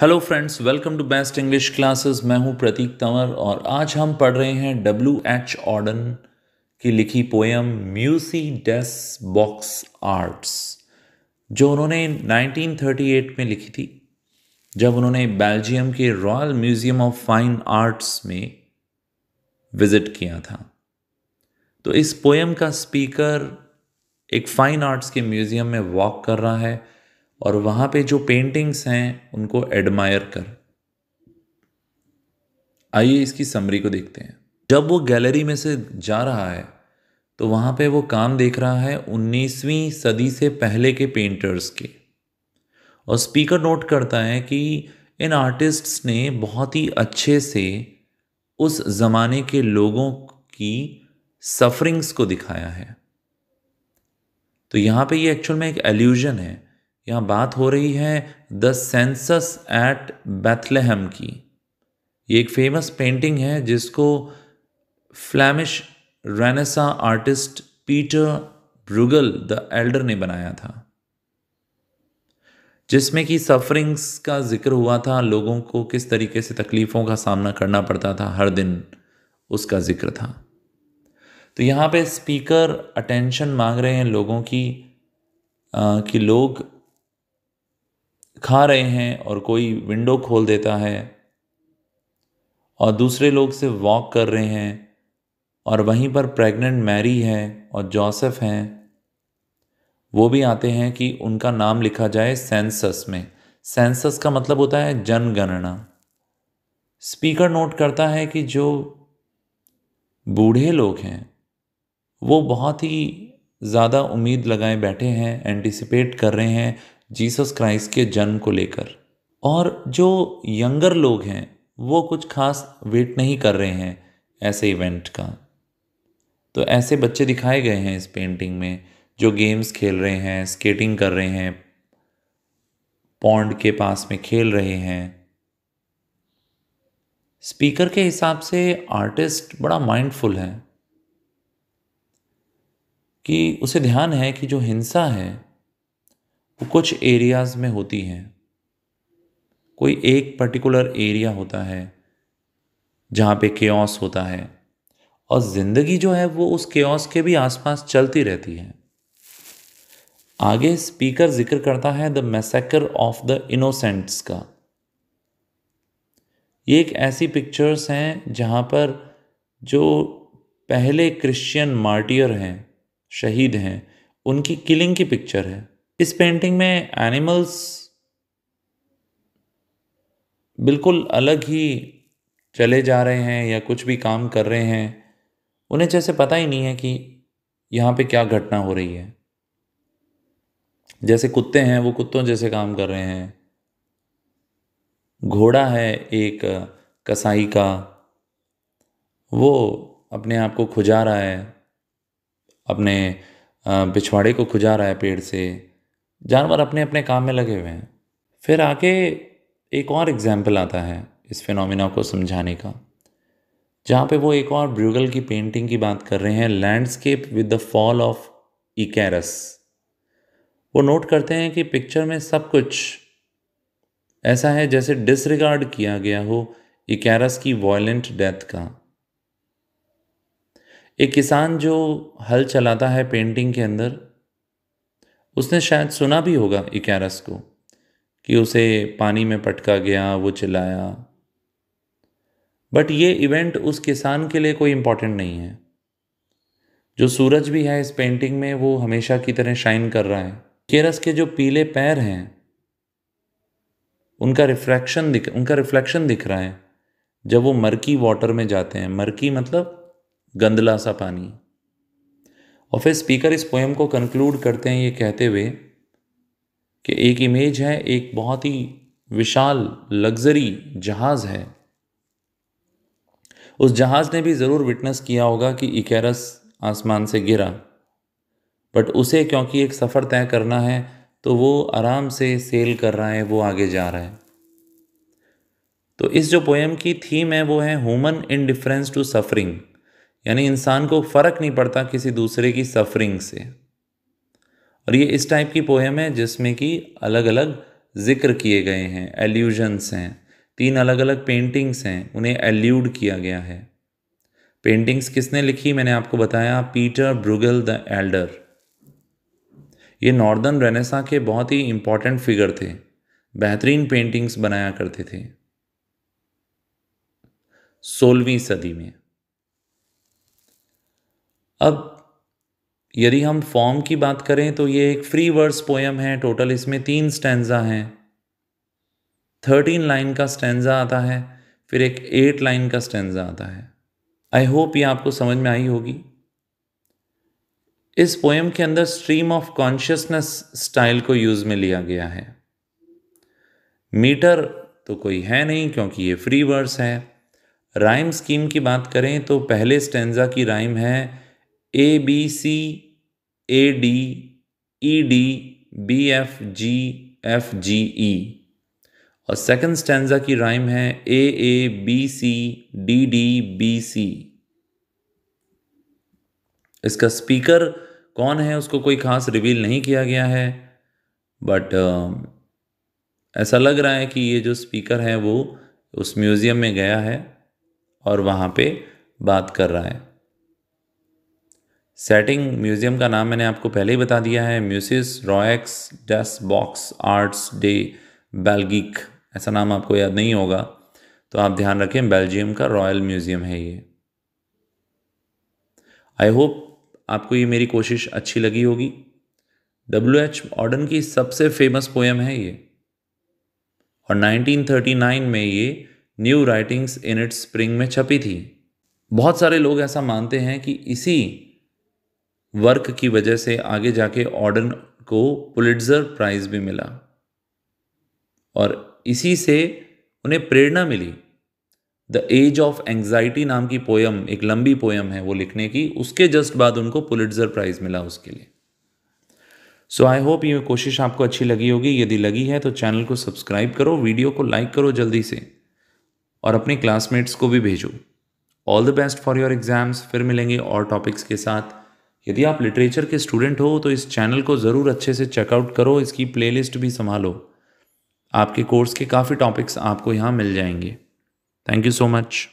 hello friends welcome to best English classes मैं हूं प्रतीक तंवर और आज हम पढ़ रहे हैं डब्ल्यू एच ऑर्डन की लिखी poem Musée des Beaux Arts जो उन्होंने 1938 में लिखी थी जब उन्होंने बेल्जियम के Royal Museum of Fine Arts में विजिट किया था तो इस पोएम का स्पीकर एक फाइन आर्ट्स के म्यूजियम में वॉक कर रहा है और वहां पे जो पेंटिंग्स हैं उनको एडमायर कर आइए इसकी समरी को देखते हैं जब वो गैलरी में से जा रहा है तो वहां पे वो काम देख रहा है 19वीं सदी से पहले के पेंटर्स के और स्पीकर नोट करता है कि इन आर्टिस्ट्स ने बहुत ही अच्छे से उस ज़माने के लोगों की सफरिंग्स को दिखाया है तो यहां पे ये एक्चुअल में एक एल्यूजन है यहाँ बात हो रही है द सेंसस एट बैथलहम की ये एक फेमस पेंटिंग है जिसको Flemish Renaissance artist Pieter Bruegel the Elder ने बनाया था जिसमें कि सफरिंग्स का जिक्र हुआ था लोगों को किस तरीके से तकलीफ़ों का सामना करना पड़ता था हर दिन उसका जिक्र था तो यहाँ पे स्पीकर अटेंशन मांग रहे हैं लोगों की आ, कि लोग खा रहे हैं और कोई विंडो खोल देता है और दूसरे लोग से वॉक कर रहे हैं और वहीं पर प्रेग्नेंट मैरी है और जोसेफ हैं वो भी आते हैं कि उनका नाम लिखा जाए सेंसस में सेंसस का मतलब होता है जनगणना स्पीकर नोट करता है कि जो बूढ़े लोग हैं वो बहुत ही ज़्यादा उम्मीद लगाए बैठे हैं एंटिसिपेट कर रहे हैं जीसस क्राइस्ट के जन्म को लेकर और जो यंगर लोग हैं वो कुछ खास वेट नहीं कर रहे हैं ऐसे इवेंट का तो ऐसे बच्चे दिखाए गए हैं इस पेंटिंग में जो गेम्स खेल रहे हैं स्केटिंग कर रहे हैं पौंड के पास में खेल रहे हैं स्पीकर के हिसाब से आर्टिस्ट बड़ा माइंडफुल है कि उसे ध्यान है कि जो हिंसा है वो कुछ एरियाज़ में होती हैं कोई एक पर्टिकुलर एरिया होता है जहाँ पे केस होता है और ज़िंदगी जो है वो उस केओस के भी आसपास चलती रहती है आगे स्पीकर जिक्र करता है the Massacre of the Innocents का ये एक ऐसी पिक्चर्स हैं जहाँ पर जो पहले क्रिश्चियन मार्टियर हैं शहीद हैं उनकी किलिंग की पिक्चर है इस पेंटिंग में एनिमल्स बिल्कुल अलग ही चले जा रहे हैं या कुछ भी काम कर रहे हैं उन्हें जैसे पता ही नहीं है कि यहाँ पे क्या घटना हो रही है जैसे कुत्ते हैं वो कुत्तों जैसे काम कर रहे हैं घोड़ा है एक कसाई का वो अपने आप को खुजा रहा है अपने पिछवाड़े को खुजा रहा है पेड़ से जानवर अपने अपने काम में लगे हुए हैं फिर आके एक और एग्जाम्पल आता है इस फिनोमिना को समझाने का जहाँ पे वो एक और ब्रूगल की पेंटिंग की बात कर रहे हैं Landscape with the Fall of Icarus वो नोट करते हैं कि पिक्चर में सब कुछ ऐसा है जैसे डिसरिगार्ड किया गया हो इकैरस की वॉयलेंट डेथ का एक किसान जो हल चलाता है पेंटिंग के अंदर उसने शायद सुना भी होगा इक्यारस को कि उसे पानी में पटका गया वो चिल्लाया बट ये इवेंट उस किसान के लिए कोई इंपॉर्टेंट नहीं है जो सूरज भी है इस पेंटिंग में वो हमेशा की तरह शाइन कर रहा है केरस के जो पीले पैर हैं उनका रिफ्रैक्शन दिख उनका रिफ्लेक्शन दिख रहा है जब वो मरकी वाटर में जाते हैं मरकी मतलब गंदला सा पानी और फिर स्पीकर इस पोएम को कंक्लूड करते हैं ये कहते हुए कि एक इमेज है एक बहुत ही विशाल लग्जरी जहाज़ है उस जहाज़ ने भी ज़रूर विटनेस किया होगा कि इकेरस आसमान से गिरा बट उसे क्योंकि एक सफ़र तय करना है तो वो आराम से सेल कर रहा है वो आगे जा रहा है तो इस जो पोएम की थीम है वो है ह्यूमन इनडिफरेंस टू सफरिंग यानी इंसान को फ़र्क नहीं पड़ता किसी दूसरे की सफरिंग से और ये इस टाइप की पोएम है जिसमें कि अलग अलग जिक्र किए गए हैं एल्यूजन्स हैं तीन अलग अलग पेंटिंग्स हैं उन्हें एल्यूड किया गया है पेंटिंग्स किसने लिखी मैंने आपको बताया पीटर ब्रुगल द एल्डर ये नॉर्दर्न रेनेसा के बहुत ही इंपॉर्टेंट फिगर थे बेहतरीन पेंटिंग्स बनाया करते थे सोलहवीं सदी में अब यदि हम फॉर्म की बात करें तो ये एक फ्री वर्स पोएम है टोटल इसमें तीन स्टैंडा हैं थर्टीन लाइन का स्टैंडा आता है फिर एक एट लाइन का स्टैंडा आता है आई होप ये आपको समझ में आई होगी इस पोएम के अंदर स्ट्रीम ऑफ कॉन्शियसनेस स्टाइल को यूज में लिया गया है मीटर तो कोई है नहीं क्योंकि ये फ्री वर्स है राइम स्कीम की बात करें तो पहले स्टेंजा की राइम है A B C A D E D B F G F G E और सेकंड स्टैंजा की राइम है A A B C D D B C इसका स्पीकर कौन है उसको कोई खास रिवील नहीं किया गया है बट ऐसा लग रहा है कि ये जो स्पीकर है वो उस म्यूज़ियम में गया है और वहाँ पे बात कर रहा है सेटिंग म्यूज़ियम का नाम मैंने आपको पहले ही बता दिया है Musées Royaux des Beaux Arts de Belgique ऐसा नाम आपको याद नहीं होगा तो आप ध्यान रखें बेल्जियम का रॉयल म्यूज़ियम है ये आई होप आपको ये मेरी कोशिश अच्छी लगी होगी डब्ल्यू एच ऑर्डन की सबसे फेमस पोएम है ये और 1939 में ये New Writings in its spring में छपी थी बहुत सारे लोग ऐसा मानते हैं कि इसी वर्क की वजह से आगे जाके ऑर्डन को पुलिट्जर प्राइज भी मिला और इसी से उन्हें प्रेरणा मिली द एज ऑफ एंग्जाइटी नाम की पोयम एक लंबी पोयम है वो लिखने की उसके जस्ट बाद उनको पुलिट्जर प्राइज मिला उसके लिए सो आई होप ये कोशिश आपको अच्छी लगी होगी यदि लगी है तो चैनल को सब्सक्राइब करो वीडियो को लाइक करो जल्दी से और अपने क्लासमेट्स को भी भेजो all the best for your exams फिर मिलेंगे और टॉपिक्स के साथ यदि आप लिटरेचर के स्टूडेंट हो तो इस चैनल को ज़रूर अच्छे से चेकआउट करो इसकी प्लेलिस्ट भी संभालो आपके कोर्स के काफ़ी टॉपिक्स आपको यहाँ मिल जाएंगे थैंक यू सो मच